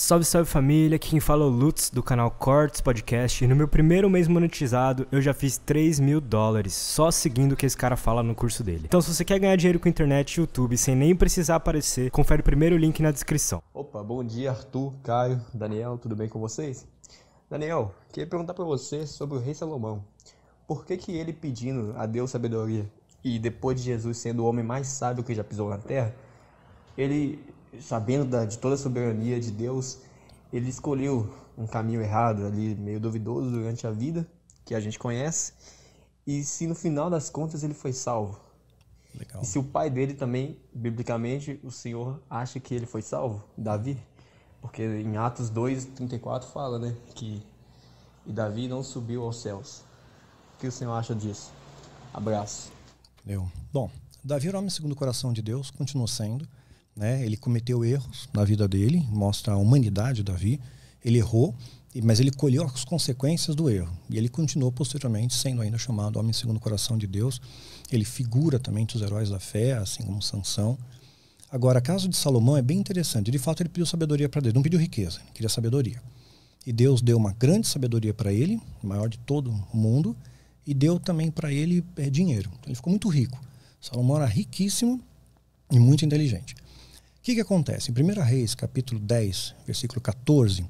Salve, salve família, aqui quem fala é o Lutz do canal Cortes Podcast e no meu primeiro mês monetizado eu já fiz 3 mil dólares só seguindo o que esse cara fala no curso dele. Então se você quer ganhar dinheiro com internet e YouTube sem nem precisar aparecer, confere o primeiro link na descrição. Opa, bom dia Arthur, Caio, Daniel, tudo bem com vocês? Daniel, queria perguntar para você sobre o rei Salomão. Por que que ele pedindo a Deus sabedoria e depois de Jesus sendo o homem mais sábio que já pisou na terra, ele sabendo da, de toda a soberania de Deus, ele escolheu um caminho errado ali, meio duvidoso durante a vida, que a gente conhece. E se no final das contas ele foi salvo. Legal. E se o pai dele também, biblicamente, o Senhor acha que ele foi salvo, Davi? Porque em Atos 2, 34 fala, né? Que e Davi não subiu aos céus. O que o Senhor acha disso? Abraço. Deu. Bom, Davi era é homem segundo o coração de Deus, continua sendo. Né? Ele cometeu erros na vida dele, mostra a humanidade Davi. Ele errou, mas ele colheu as consequências do erro. E ele continuou posteriormente sendo ainda chamado homem segundo o coração de Deus. Ele figura também entre os heróis da fé, assim como Sansão. Agora, caso de Salomão é bem interessante. De fato, ele pediu sabedoria para Deus, não pediu riqueza, ele queria sabedoria. E Deus deu uma grande sabedoria para ele, maior de todo o mundo, e deu também para ele é, dinheiro. ele ficou muito rico. Salomão era riquíssimo e muito inteligente que, que acontece? Em 1 Reis, capítulo 10, versículo 14,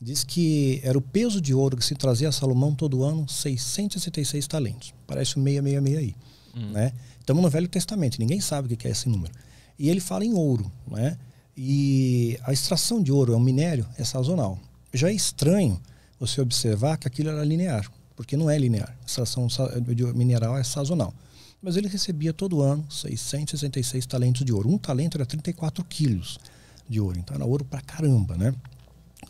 diz que era o peso de ouro que se trazia a Salomão todo ano, 666 talentos. Parece o 666 aí. Hum. Né? Estamos no Velho Testamento, ninguém sabe o que é esse número. E ele fala em ouro. Né? E a extração de ouro é um minério, é sazonal. Já é estranho você observar que aquilo era linear, porque não é linear. A extração mineral é sazonal. Mas ele recebia todo ano 666 talentos de ouro. Um talento era 34 quilos de ouro. Então era ouro pra caramba, né?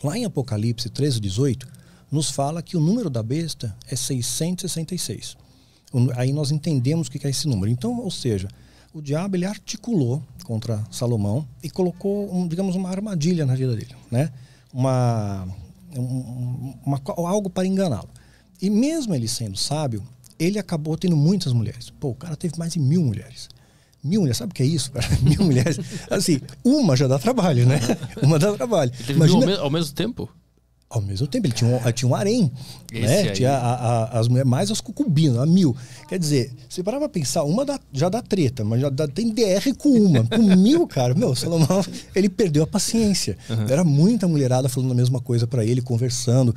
Lá em Apocalipse 13, 18, nos fala que o número da besta é 666. Aí nós entendemos o que é esse número. Então, ou seja, o diabo ele articulou contra Salomão e colocou, um, digamos, uma armadilha na vida dele, né? Uma, um, uma algo para enganá-lo. E mesmo ele sendo sábio, ele acabou tendo muitas mulheres. Pô, o cara teve mais de mil mulheres. Mil mulheres, sabe o que é isso, cara? Mil mulheres. Assim, uma já dá trabalho, né? Uma dá trabalho. Ele teve Imagina... ao, me ao mesmo tempo? ao mesmo tempo. Ele tinha um, tinha um harém, né? Tinha a, a, as mulheres mais as cucubinas, a mil. Quer dizer, você parava pra pensar, uma dá, já dá treta, mas já dá, tem DR com uma. Com mil, cara, meu, Salomão, ele perdeu a paciência. Uhum. Era muita mulherada falando a mesma coisa para ele, conversando,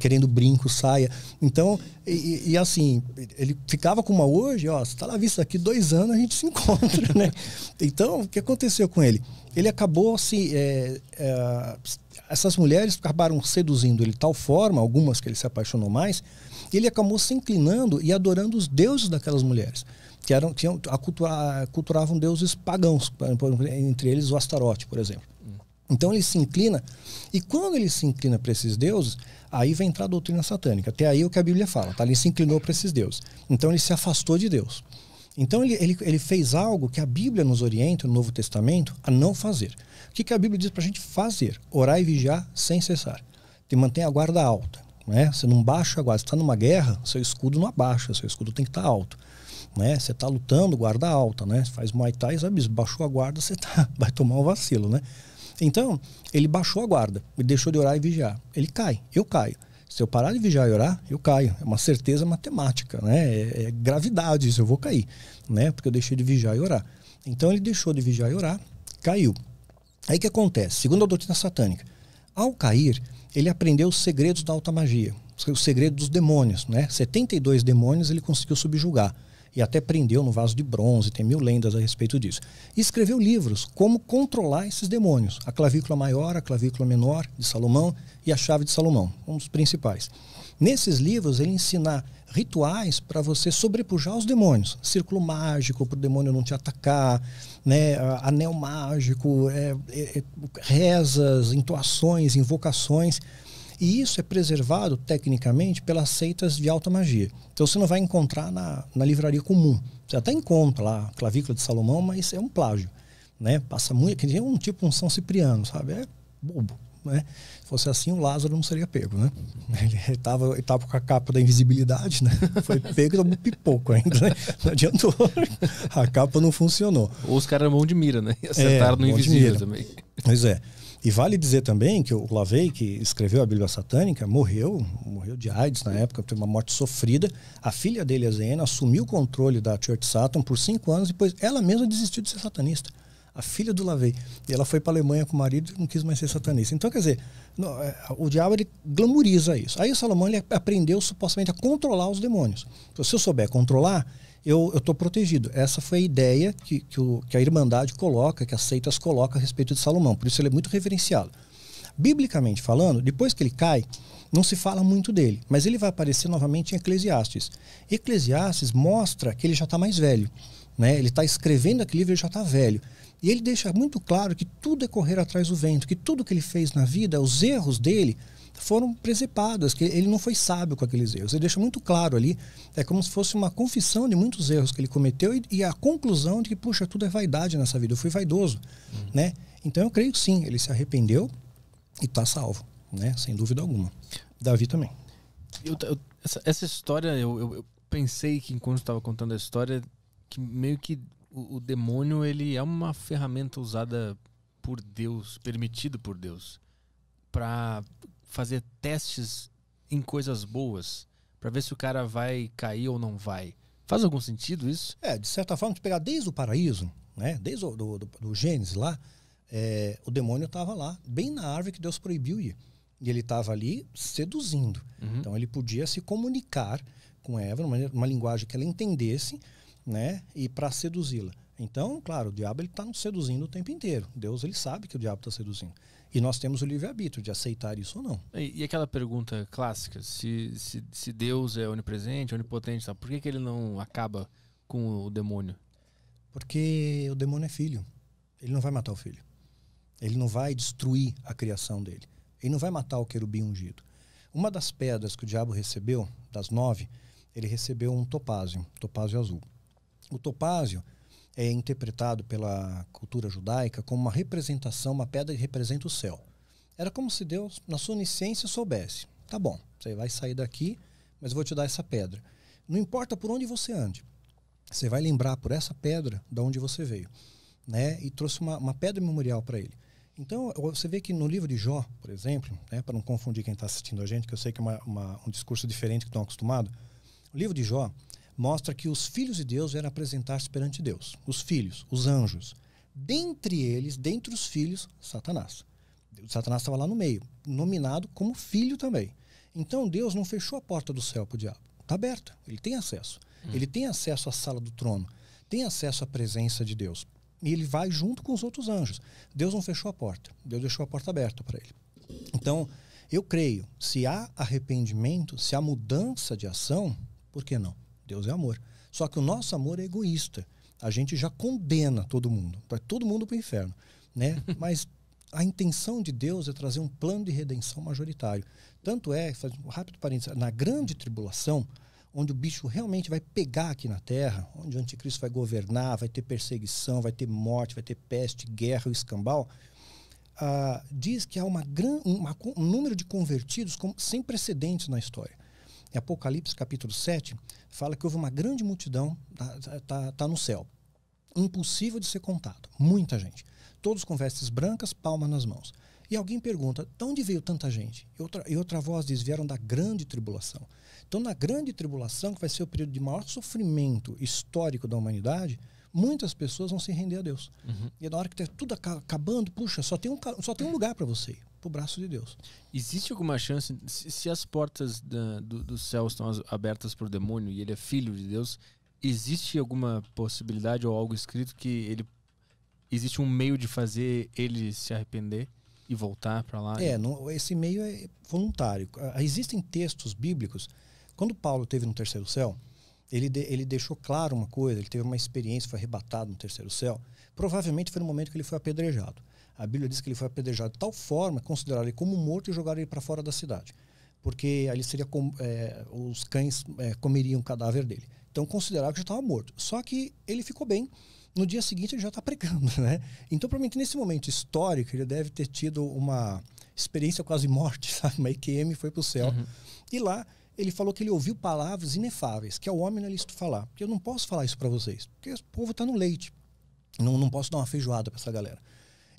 querendo brinco, saia. Então, e, e, assim, ele ficava com uma hoje, ó, você tá na vista, daqui dois anos a gente se encontra, né? Então, o que aconteceu com ele? Ele acabou se... Assim, é, é, essas mulheres acabaram seduzindo ele de tal forma, algumas que ele se apaixonou mais, e ele acabou se inclinando e adorando os deuses daquelas mulheres, que eram, tinham, culturavam deuses pagãos, entre eles o Astarote, por exemplo. Hum. Então ele se inclina, e quando ele se inclina para esses deuses, aí vai entrar a doutrina satânica. Até aí é o que a Bíblia fala, tá? ele se inclinou para esses deuses. Então ele se afastou de Deus. Então ele, ele, ele, fez algo que a Bíblia nos orienta, no Novo Testamento, a não fazer. O que, que a Bíblia diz para a gente fazer? Orar e vigiar sem cessar. Te mantém a guarda alta. Né? Você não baixa a guarda. Você está numa guerra, seu escudo não abaixa, seu escudo tem que estar tá alto. Né? Você está lutando, guarda alta. Né? Você faz muay thai, sabe? baixou a guarda, você tá, vai tomar um vacilo. Né? Então, ele baixou a guarda, e deixou de orar e vigiar. Ele cai, eu caio. Se eu parar de vigiar e orar, eu caio. É uma certeza matemática, né? É, é gravidade isso, eu vou cair, né? Porque eu deixei de vigiar e orar. Então ele deixou de vigiar e orar, caiu. Aí o que acontece? Segundo a doutrina satânica, ao cair, ele aprendeu os segredos da alta magia, os segredos dos demônios, né? 72 demônios ele conseguiu subjugar e até prendeu no vaso de bronze, tem mil lendas a respeito disso. E escreveu livros, como controlar esses demônios, a clavícula maior, a clavícula menor de Salomão e a chave de Salomão, um dos principais. Nesses livros ele ensina rituais para você sobrepujar os demônios, círculo mágico para o demônio não te atacar, né, anel mágico, é, é, é, rezas, intuações, invocações. E isso é preservado tecnicamente pelas seitas de alta magia. Então você não vai encontrar na, na livraria comum. Você até encontra lá Clavícula de Salomão, mas é um plágio. Né? Passa muito, nem um tipo um São Cipriano, sabe? É bobo. Né? Se fosse assim, o Lázaro não seria pego, né? Ele estava ele tava com a capa da invisibilidade, né? Foi pego e tomou pipoco ainda, né? Não adiantou. A capa não funcionou. Ou os caras eram mão de mira, né? acertaram é, no invisível também. Pois é. E vale dizer também que o Lavey, que escreveu a Bíblia Satânica, morreu, morreu de AIDS na época, teve uma morte sofrida. A filha dele, a Zena, assumiu o controle da Church Satan por cinco anos, depois ela mesma desistiu de ser satanista. A filha do Lavey. E ela foi para a Alemanha com o marido e não quis mais ser satanista. Então, quer dizer, é, o diabo ele glamoriza isso. Aí o Salomão ele aprendeu supostamente a controlar os demônios. Então, se eu souber controlar, eu estou protegido. Essa foi a ideia que, que, o, que, a Irmandade coloca, que as seitas colocam a respeito de Salomão. Por isso ele é muito reverenciado. Biblicamente falando, depois que ele cai, não se fala muito dele, mas ele vai aparecer novamente em Eclesiastes. Eclesiastes mostra que ele já está mais velho. Né? Ele está escrevendo aquele livro, ele já está velho. E ele deixa muito claro que tudo é correr atrás do vento, que tudo que ele fez na vida, os erros dele, foram precipadas, que ele não foi sábio com aqueles erros. Ele deixa muito claro ali, é como se fosse uma confissão de muitos erros que ele cometeu e, e a conclusão de que, puxa, tudo é vaidade nessa vida, eu fui vaidoso, uhum. né? Então eu creio que sim, ele se arrependeu e está salvo, né? Sem dúvida alguma. Davi também. Eu, eu, essa, essa, história, eu, eu, pensei que enquanto estava contando a história, que meio que o, o demônio ele é uma ferramenta usada por Deus, permitido por Deus, para fazer testes em coisas boas para ver se o cara vai cair ou não vai. Faz algum sentido isso? É, de certa forma, se pegar desde o paraíso, né, desde o do, do, do Gênesis lá, é, o demônio estava lá, bem na árvore que Deus proibiu ir. E ele estava ali seduzindo. Uhum. Então ele podia se comunicar com Eva, numa uma linguagem que ela entendesse, né, e para seduzi-la. Então, claro, o diabo está nos seduzindo o tempo inteiro. Deus ele sabe que o diabo está seduzindo. E nós temos o livre-arbítrio de aceitar isso ou não. E, e aquela pergunta clássica: se, se, se, Deus é onipresente, onipotente, sabe, por que, que ele não acaba com o demônio? Porque o demônio é filho. Ele não vai matar o filho. Ele não vai destruir a criação dele. Ele não vai matar o querubim ungido. Uma das pedras que o diabo recebeu, das nove, ele recebeu um topázio, topázio azul. O topázio é interpretado pela cultura judaica como uma representação, uma pedra que representa o céu. Era como se Deus, na sua onisciência, soubesse: tá bom, você vai sair daqui, mas eu vou te dar essa pedra. Não importa por onde você ande, você vai lembrar por essa pedra de onde você veio. Né? E trouxe uma, uma pedra memorial para ele. Então, você vê que no livro de Jó, por exemplo, né, para não confundir quem está assistindo a gente, que eu sei que é uma, uma, um discurso diferente que estão acostumados, o livro de Jó, mostra que os filhos de Deus vieram apresentar-se perante Deus. Os filhos, os anjos. Dentre eles, dentre os filhos, Satanás. Satanás estava lá no meio, nominado como filho também. Então Deus não fechou a porta do céu para o diabo. Está aberta, ele tem acesso. Hum. Ele tem acesso à sala do trono, tem acesso à presença de Deus. E ele vai junto com os outros anjos. Deus não fechou a porta, Deus deixou a porta aberta para ele. Então, eu creio, se há arrependimento, se há mudança de ação, por que não? Deus é amor. Só que o nosso amor é egoísta. A gente já condena todo mundo, vai então, é todo mundo para o inferno, né? Mas a intenção de Deus é trazer um plano de redenção majoritário. Tanto é, faz um rápido parênteses, na grande tribulação, onde o bicho realmente vai pegar aqui na terra, onde o anticristo vai governar, vai ter perseguição, vai ter morte, vai ter peste, guerra, o escambau, ah, diz que há uma gran, uma, um número de convertidos como, sem precedentes na história. Em Apocalipse capítulo 7, fala que houve uma grande multidão, está tá, tá, tá no céu, impossível de ser contado, muita gente. Todos com vestes brancas, palma nas mãos. E alguém pergunta, de onde veio tanta gente? E outra, e outra voz diz, vieram da grande tribulação. Então, na grande tribulação, que vai ser o período de maior sofrimento histórico da humanidade, muitas pessoas vão se render a Deus. Uhum. E na hora que está tudo acabando, puxa, só tem um, só tem um lugar para você ir, para o braço de Deus. Existe alguma chance, se, as portas da, do, do céu estão abertas para o demônio e ele é filho de Deus, existe alguma possibilidade ou algo escrito que ele existe um meio de fazer ele se arrepender e voltar para lá? É, esse meio é voluntário. Ah, existem textos bíblicos. Quando Paulo teve no terceiro céu, ele, de, ele deixou claro uma coisa, ele teve uma experiência, foi arrebatado no terceiro céu. Provavelmente foi no momento que ele foi apedrejado. A Bíblia diz que ele foi apedrejado de tal forma, consideraram ele como morto e jogaram ele para fora da cidade. Porque ali seria é, os cães é, comeriam o cadáver dele. Então consideraram que já estava morto. Só que ele ficou bem. No dia seguinte ele já está pregando, né? Então provavelmente nesse momento histórico ele deve ter tido uma experiência quase morte, sabe? Uma IQM foi para o céu. Uhum. E lá ele falou que ele ouviu palavras inefáveis, que é o homem não é lícito falar. Porque eu não posso falar isso para vocês, porque o povo está no leite. Não, não posso dar uma feijoada para essa galera.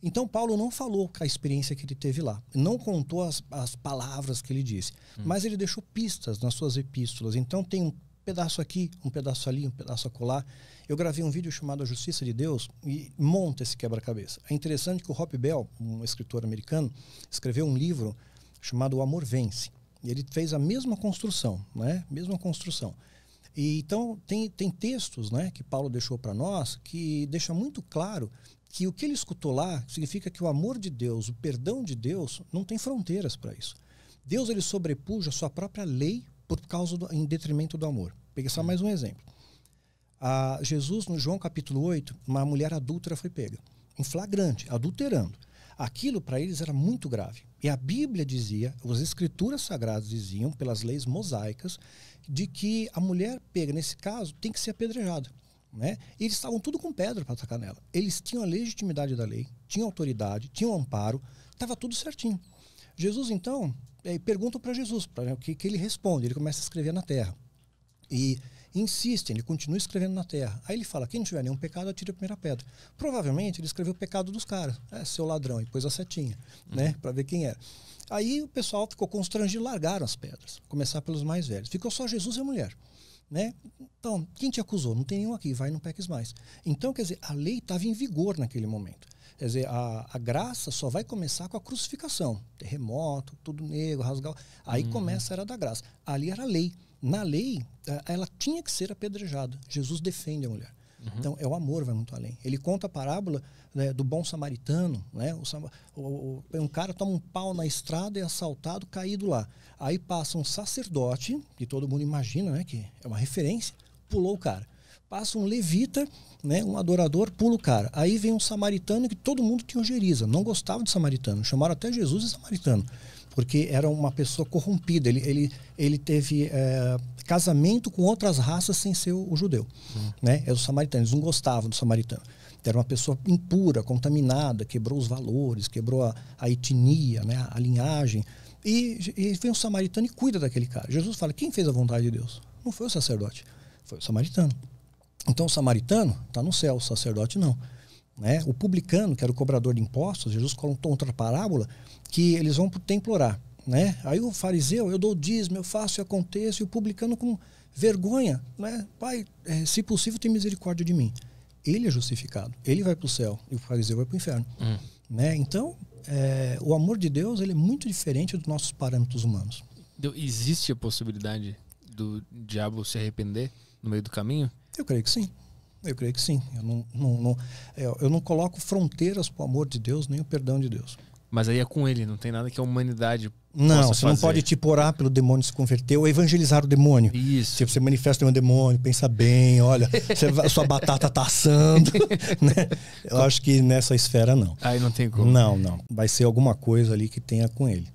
Então, Paulo não falou com a experiência que ele teve lá, não contou as, as palavras que ele disse, hum. mas ele deixou pistas nas suas epístolas. Então, tem um pedaço aqui, um pedaço ali, um pedaço acolá. Eu gravei um vídeo chamado A Justiça de Deus e monta esse quebra-cabeça. É interessante que o Hop Bell, um escritor americano, escreveu um livro chamado O Amor Vence. Ele fez a mesma construção, né? Mesma construção. E, então, tem, tem textos né, que Paulo deixou para nós que deixa muito claro que o que ele escutou lá significa que o amor de Deus, o perdão de Deus, não tem fronteiras para isso. Deus ele sobrepuja a sua própria lei por causa do, em detrimento do amor. Peguei só mais um exemplo. A Jesus, no João capítulo 8, uma mulher adúltera foi pega, em flagrante, adulterando. Aquilo para eles era muito grave. E a Bíblia dizia, as escrituras sagradas diziam, pelas leis mosaicas, de que a mulher pega, nesse caso, tem que ser apedrejada. Né? E eles estavam tudo com pedra para atacar nela. Eles tinham a legitimidade da lei, tinham autoridade, tinham amparo, estava tudo certinho. Jesus, então, é, pergunta para Jesus, para né, o que, que ele responde. Ele começa a escrever na terra. E insistem, ele continua escrevendo na terra. Aí ele fala: quem não tiver nenhum pecado, atira a primeira pedra. Provavelmente ele escreveu o pecado dos caras, é, seu ladrão, e pôs a setinha, uhum. né, para ver quem era. Aí o pessoal ficou constrangido, largaram as pedras, começar pelos mais velhos. Ficou só Jesus e a mulher. Né? Então, quem te acusou? Não tem nenhum aqui, vai, não peques mais. Então, quer dizer, a lei estava em vigor naquele momento. Quer dizer, a, a, graça só vai começar com a crucificação. Terremoto, tudo negro, rasgar. Aí uhum. começa a era da graça. Ali era a lei na lei, ela tinha que ser apedrejada. Jesus defende a mulher. Uhum. Então, é o amor vai muito além. Ele conta a parábola né, do bom samaritano. Né? O, o, um cara toma um pau na estrada e é assaltado, caído lá. Aí passa um sacerdote, que todo mundo imagina né, que é uma referência, pulou o cara. Passa um levita, né, um adorador, pula o cara. Aí vem um samaritano que todo mundo teogeriza. Não gostava de samaritano. Chamaram até Jesus de samaritano porque era uma pessoa corrompida. Ele, ele, ele teve é, casamento com outras raças sem ser o, o judeu. Hum. Né? É os samaritanos, não gostavam do samaritano. Era uma pessoa impura, contaminada, quebrou os valores, quebrou a, a etnia, né? a, a linhagem. E, e vem o samaritano e cuida daquele cara. Jesus fala: quem fez a vontade de Deus? Não foi o sacerdote, foi o samaritano. Então o samaritano está no céu, o sacerdote não. Né? O publicano, que era o cobrador de impostos, Jesus contou outra parábola, que eles vão para o templo orar. Né? Aí o fariseu, eu dou o dízimo, eu faço e aconteço, e o publicano com vergonha, né? pai, eh, se possível, tem misericórdia de mim. Ele é justificado, ele vai para o céu, e o fariseu vai para o inferno. Hum. Né? Então, é, o amor de Deus ele é muito diferente dos nossos parâmetros humanos. Existe a possibilidade do diabo se arrepender no meio do caminho? Eu creio que sim. Eu creio que sim. Eu não, não, não eu, é, eu não coloco fronteiras para o amor de Deus nem o perdão de Deus. Mas aí é com ele, não tem nada que a humanidade Não, você fazer. não pode tipo orar pelo demônio se converter ou evangelizar o demônio. Isso. Se tipo, você manifesta o um demônio, pensa bem, olha, você, sua batata tá assando, né? Eu acho que nessa esfera não. Aí não tem como. Não, não. Vai ser alguma coisa ali que tenha com ele.